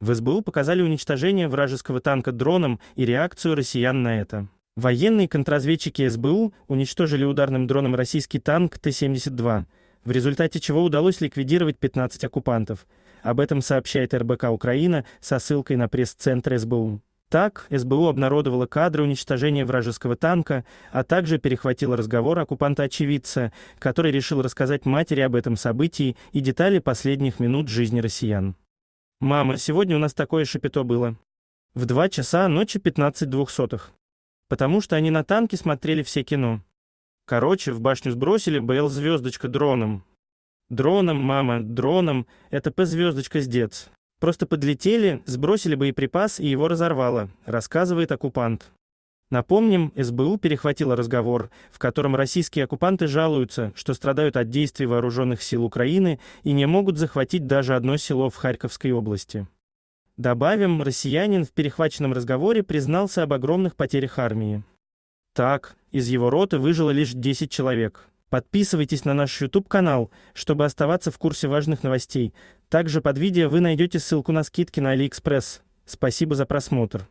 В СБУ показали уничтожение вражеского танка дроном и реакцию россиян на это. Военные контрразведчики СБУ уничтожили ударным дроном российский танк Т-72, в результате чего удалось ликвидировать 15 оккупантов. Об этом сообщает РБК «Украина» со ссылкой на пресс-центр СБУ. Так, СБУ обнародовала кадры уничтожения вражеского танка, а также перехватила разговор оккупанта-очевидца, который решил рассказать матери об этом событии и детали последних минут жизни россиян. «Мама, сегодня у нас такое шапито было. В два часа ночи пятнадцать двухсотых. Потому что они на танке смотрели все кино. Короче, в башню сбросили БЛ-звездочка дроном. Дроном, мама, дроном, это П-звездочка с дец. Просто подлетели, сбросили боеприпас и его разорвало», — рассказывает оккупант. Напомним, СБУ перехватила разговор, в котором российские оккупанты жалуются, что страдают от действий вооруженных сил Украины и не могут захватить даже одно село в Харьковской области. Добавим, россиянин в перехваченном разговоре признался об огромных потерях армии. Так, из его роты выжило лишь 10 человек. Подписывайтесь на наш YouTube-канал, чтобы оставаться в курсе важных новостей. Также под видео вы найдете ссылку на скидки на AliExpress. Спасибо за просмотр.